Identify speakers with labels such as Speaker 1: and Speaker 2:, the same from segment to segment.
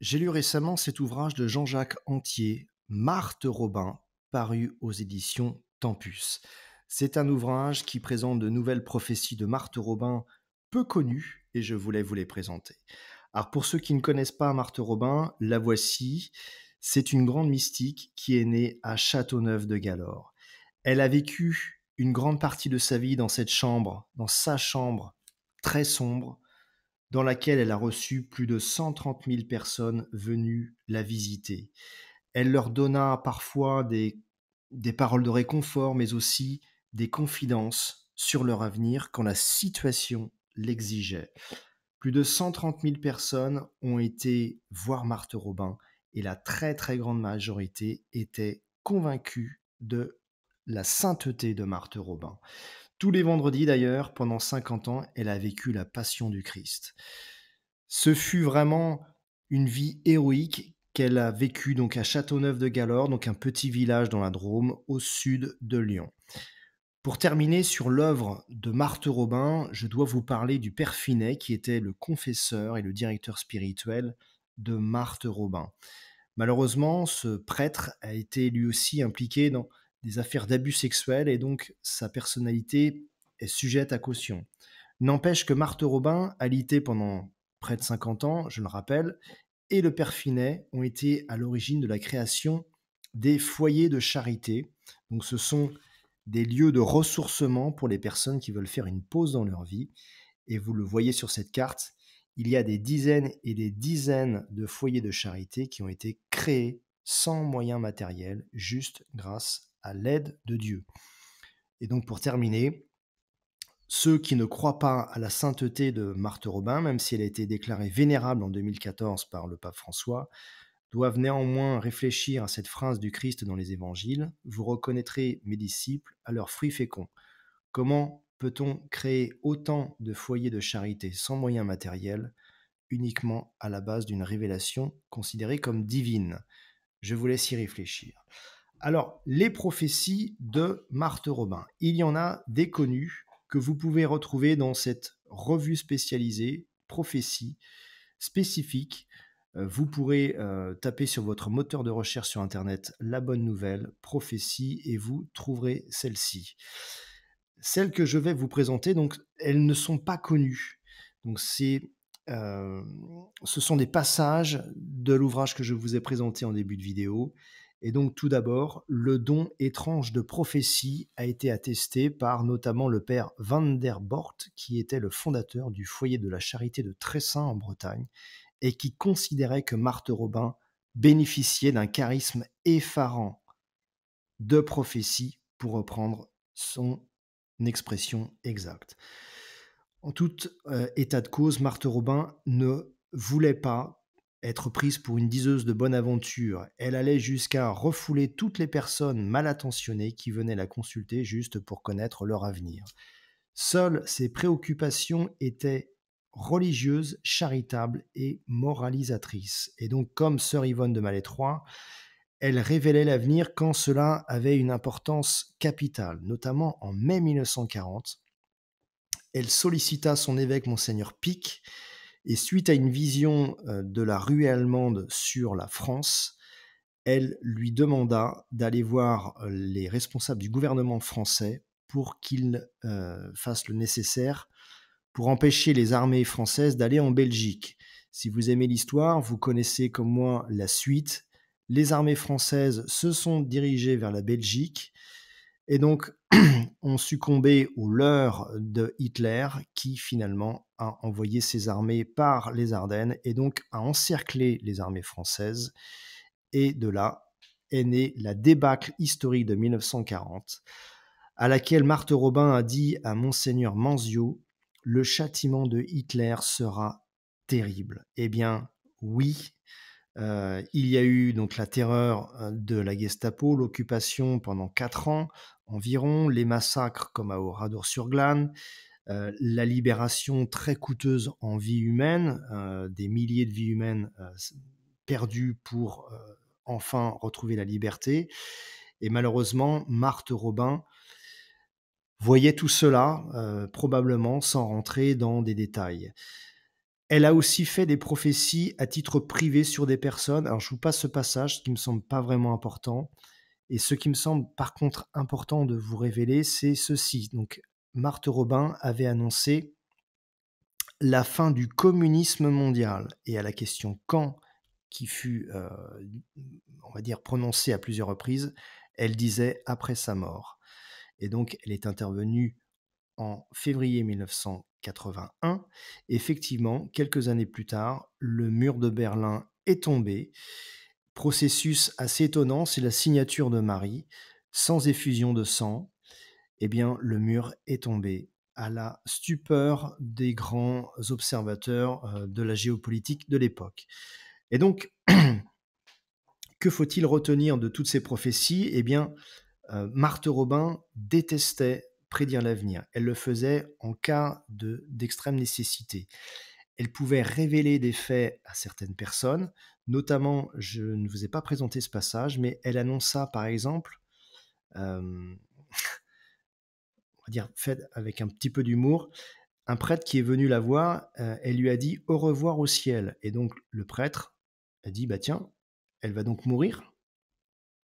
Speaker 1: J'ai lu récemment cet ouvrage de Jean-Jacques Antier, Marthe Robin, paru aux éditions Tempus. C'est un ouvrage qui présente de nouvelles prophéties de Marthe Robin peu connues et je voulais vous les présenter. Alors pour ceux qui ne connaissent pas Marthe Robin, la voici. C'est une grande mystique qui est née à Châteauneuf de Galore. Elle a vécu une grande partie de sa vie dans cette chambre, dans sa chambre très sombre, dans laquelle elle a reçu plus de 130 000 personnes venues la visiter. Elle leur donna parfois des, des paroles de réconfort, mais aussi des confidences sur leur avenir quand la situation l'exigeait. Plus de 130 000 personnes ont été voir Marthe Robin et la très très grande majorité était convaincue de la sainteté de Marthe Robin. Tous les vendredis d'ailleurs, pendant 50 ans, elle a vécu la passion du Christ. Ce fut vraiment une vie héroïque qu'elle a vécue donc à Châteauneuf de Galore, donc un petit village dans la Drôme au sud de Lyon. Pour terminer sur l'œuvre de Marthe Robin, je dois vous parler du père Finet qui était le confesseur et le directeur spirituel de Marthe Robin. Malheureusement, ce prêtre a été lui aussi impliqué dans des affaires d'abus sexuels et donc sa personnalité est sujette à caution. N'empêche que Marthe Robin, alitée pendant près de 50 ans, je le rappelle, et le père Finet ont été à l'origine de la création des foyers de charité. Donc ce sont des lieux de ressourcement pour les personnes qui veulent faire une pause dans leur vie. Et vous le voyez sur cette carte, il y a des dizaines et des dizaines de foyers de charité qui ont été créés sans moyens matériels, juste grâce à l'aide de Dieu. Et donc pour terminer, ceux qui ne croient pas à la sainteté de Marthe Robin, même si elle a été déclarée vénérable en 2014 par le pape François, doivent néanmoins réfléchir à cette phrase du Christ dans les évangiles Vous reconnaîtrez mes disciples à leurs fruits féconds. Comment peut-on créer autant de foyers de charité sans moyens matériels, uniquement à la base d'une révélation considérée comme divine Je vous laisse y réfléchir. Alors, les prophéties de Marthe Robin. Il y en a des connues que vous pouvez retrouver dans cette revue spécialisée prophétie spécifique. Euh, vous pourrez euh, taper sur votre moteur de recherche sur Internet la bonne nouvelle, prophétie, et vous trouverez celle-ci. Celles que je vais vous présenter, donc, elles ne sont pas connues. Donc, c'est euh, ce sont des passages de l'ouvrage que je vous ai présenté en début de vidéo et donc tout d'abord, le don étrange de prophétie a été attesté par notamment le père Van der Bort, qui était le fondateur du foyer de la charité de Tressin en Bretagne, et qui considérait que Marthe Robin bénéficiait d'un charisme effarant de prophétie, pour reprendre son expression exacte. En tout euh, état de cause, Marthe Robin ne voulait pas être prise pour une diseuse de bonne aventure. Elle allait jusqu'à refouler toutes les personnes mal attentionnées qui venaient la consulter juste pour connaître leur avenir. Seules ses préoccupations étaient religieuses, charitables et moralisatrices. Et donc, comme sœur Yvonne de Malétroit, elle révélait l'avenir quand cela avait une importance capitale, notamment en mai 1940. Elle sollicita son évêque, Monseigneur Pic, et suite à une vision de la ruée allemande sur la France, elle lui demanda d'aller voir les responsables du gouvernement français pour qu'ils fassent le nécessaire pour empêcher les armées françaises d'aller en Belgique. Si vous aimez l'histoire, vous connaissez comme moi la suite. Les armées françaises se sont dirigées vers la Belgique et donc, ont succombé aux leurs de Hitler, qui finalement a envoyé ses armées par les Ardennes et donc a encerclé les armées françaises. Et de là est née la débâcle historique de 1940, à laquelle Marthe Robin a dit à Monseigneur Manzio Le châtiment de Hitler sera terrible. Eh bien, oui, il y a eu donc la terreur de la Gestapo, l'occupation pendant quatre ans environ, les massacres comme à Oradour-sur-Glane, la libération très coûteuse en vie humaine, des milliers de vies humaines perdues pour enfin retrouver la liberté. Et malheureusement, Marthe Robin voyait tout cela, probablement sans rentrer dans des détails. Elle a aussi fait des prophéties à titre privé sur des personnes. Alors, je vous passe ce passage, qui me semble pas vraiment important. Et ce qui me semble par contre important de vous révéler, c'est ceci. Donc, Marthe Robin avait annoncé la fin du communisme mondial. Et à la question quand, qui fut, euh, on va dire, prononcée à plusieurs reprises, elle disait après sa mort. Et donc, elle est intervenue en février 1981. Effectivement, quelques années plus tard, le mur de Berlin est tombé. Processus assez étonnant, c'est la signature de Marie. Sans effusion de sang, eh bien, le mur est tombé à la stupeur des grands observateurs euh, de la géopolitique de l'époque. Et donc, que faut-il retenir de toutes ces prophéties Eh bien, euh, Marthe Robin détestait prédire l'avenir. Elle le faisait en cas d'extrême nécessité. Elle pouvait révéler des faits à certaines personnes. Notamment, je ne vous ai pas présenté ce passage, mais elle annonça par exemple, euh, on va dire fait avec un petit peu d'humour, un prêtre qui est venu la voir, euh, elle lui a dit au revoir au ciel. Et donc le prêtre a dit, bah tiens, elle va donc mourir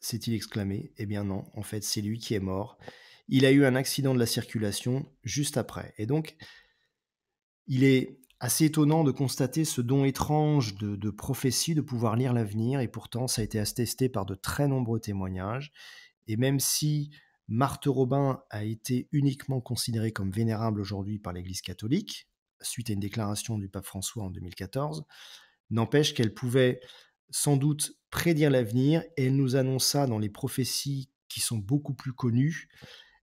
Speaker 1: s'est-il exclamé. Eh bien non, en fait, c'est lui qui est mort il a eu un accident de la circulation juste après. Et donc, il est assez étonnant de constater ce don étrange de, prophétie, de pouvoir lire l'avenir, et pourtant ça a été attesté par de très nombreux témoignages. Et même si Marthe Robin a été uniquement considérée comme vénérable aujourd'hui par l'Église catholique, suite à une déclaration du pape François en 2014, n'empêche qu'elle pouvait sans doute prédire l'avenir, et elle nous annonça dans les prophéties qui sont beaucoup plus connues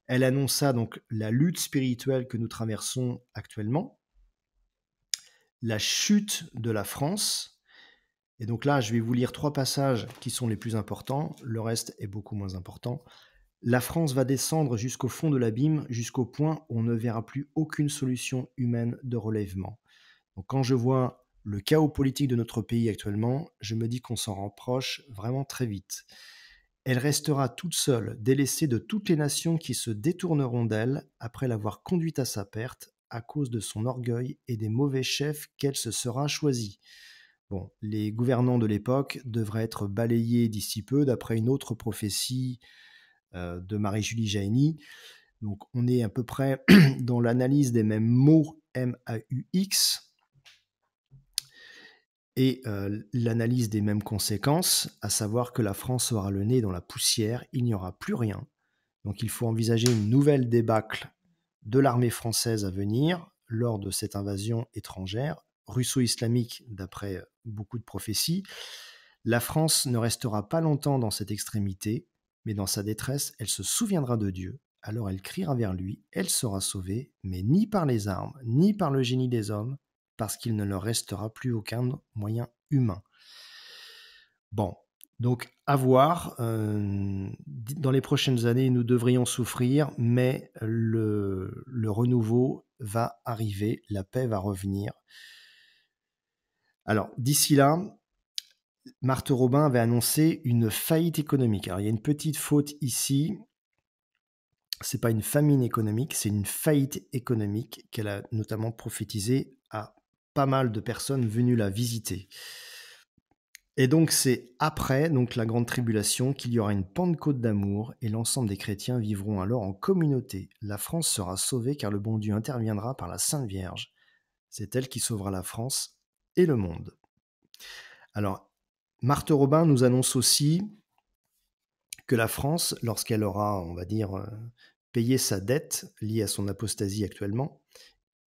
Speaker 1: elle annonça donc la lutte spirituelle que nous traversons actuellement, la chute de la France. Et donc là, je vais vous lire trois passages qui sont les plus importants. Le reste est beaucoup moins important. La France va descendre jusqu'au fond de l'abîme, jusqu'au point où on ne verra plus aucune solution humaine de relèvement. Donc quand je vois le chaos politique de notre pays actuellement, je me dis qu'on s'en rapproche vraiment très vite. Elle restera toute seule, délaissée de toutes les nations qui se détourneront d'elle après l'avoir conduite à sa perte à cause de son orgueil et des mauvais chefs qu'elle se sera choisie. Bon, les gouvernants de l'époque devraient être balayés d'ici peu d'après une autre prophétie euh, de Marie-Julie Jaini. Donc on est à peu près dans l'analyse des mêmes mots M-A-U-X et euh, l'analyse des mêmes conséquences, à savoir que la France aura le nez dans la poussière, il n'y aura plus rien. Donc il faut envisager une nouvelle débâcle de l'armée française à venir lors de cette invasion étrangère, russo-islamique d'après euh, beaucoup de prophéties. La France ne restera pas longtemps dans cette extrémité, mais dans sa détresse, elle se souviendra de Dieu. Alors elle criera vers lui, elle sera sauvée, mais ni par les armes, ni par le génie des hommes, parce qu'il ne leur restera plus aucun moyen humain. Bon, donc à voir. Euh, dans les prochaines années, nous devrions souffrir, mais le, renouveau va arriver, la paix va revenir. Alors, d'ici là, Marthe Robin avait annoncé une faillite économique. Alors, il y a une petite faute ici. C'est pas une famine économique, c'est une faillite économique qu'elle a notamment prophétisée à pas mal de personnes venues la visiter. Et donc c'est après donc la grande tribulation qu'il y aura une Pentecôte d'amour et l'ensemble des chrétiens vivront alors en communauté. La France sera sauvée car le bon Dieu interviendra par la Sainte Vierge. C'est elle qui sauvera la France et le monde. Alors Marthe Robin nous annonce aussi que la France, lorsqu'elle aura, on va dire, euh, payé sa dette liée à son apostasie actuellement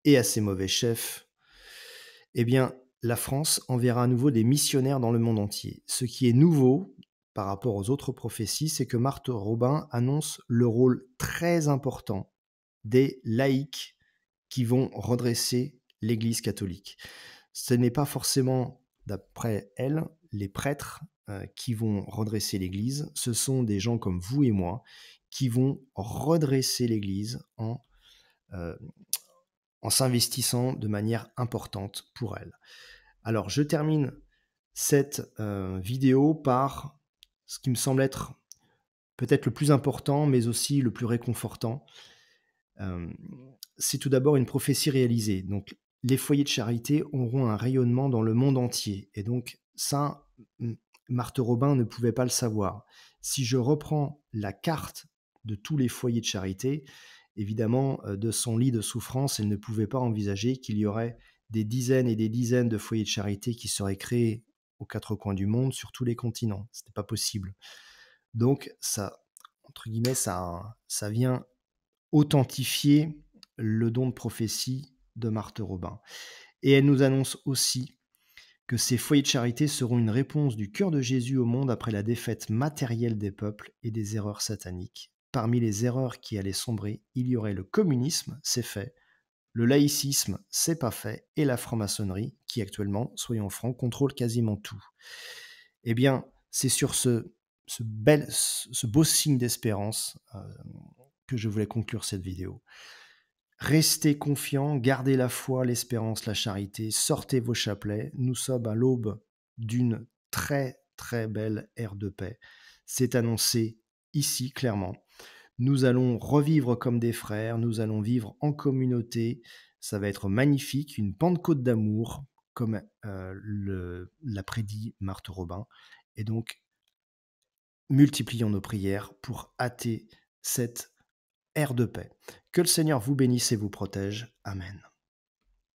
Speaker 1: et à ses mauvais chefs eh bien, la France enverra à nouveau des missionnaires dans le monde entier. Ce qui est nouveau par rapport aux autres prophéties, c'est que Marthe Robin annonce le rôle très important des laïcs qui vont redresser l'Église catholique. Ce n'est pas forcément, d'après elle, les prêtres euh, qui vont redresser l'Église, ce sont des gens comme vous et moi qui vont redresser l'Église en, euh, en s'investissant de manière importante pour elle. Alors je termine cette euh, vidéo par ce qui me semble être peut-être le plus important, mais aussi le plus réconfortant. Euh, c'est tout d'abord une prophétie réalisée. Donc les foyers de charité auront un rayonnement dans le monde entier. Et donc ça, Marthe Robin ne pouvait pas le savoir. Si je reprends la carte de tous les foyers de charité, évidemment, euh, de son lit de souffrance, elle ne pouvait pas envisager qu'il y aurait des dizaines et des dizaines de foyers de charité qui seraient créés aux quatre coins du monde, sur tous les continents. Ce n'était pas possible. Donc, ça, entre guillemets, ça, ça vient authentifier le don de prophétie de Marthe Robin. Et elle nous annonce aussi que ces foyers de charité seront une réponse du cœur de Jésus au monde après la défaite matérielle des peuples et des erreurs sataniques, Parmi les erreurs qui allaient sombrer, il y aurait le communisme, c'est fait, le laïcisme, c'est pas fait, et la franc-maçonnerie, qui actuellement, soyons francs, contrôle quasiment tout. Eh bien, c'est sur ce, beau signe d'espérance euh, que je voulais conclure cette vidéo. Restez confiants, gardez la foi, l'espérance, la charité, sortez vos chapelets. Nous sommes à l'aube d'une très très belle ère de paix. C'est annoncé ici, clairement. Nous allons revivre comme des frères, nous allons vivre en communauté. Ça va être magnifique, une Pentecôte d'amour, comme euh, l'a prédit Marthe Robin. Et donc, multiplions nos prières pour hâter cette ère de paix. Que le Seigneur vous bénisse et vous protège. Amen.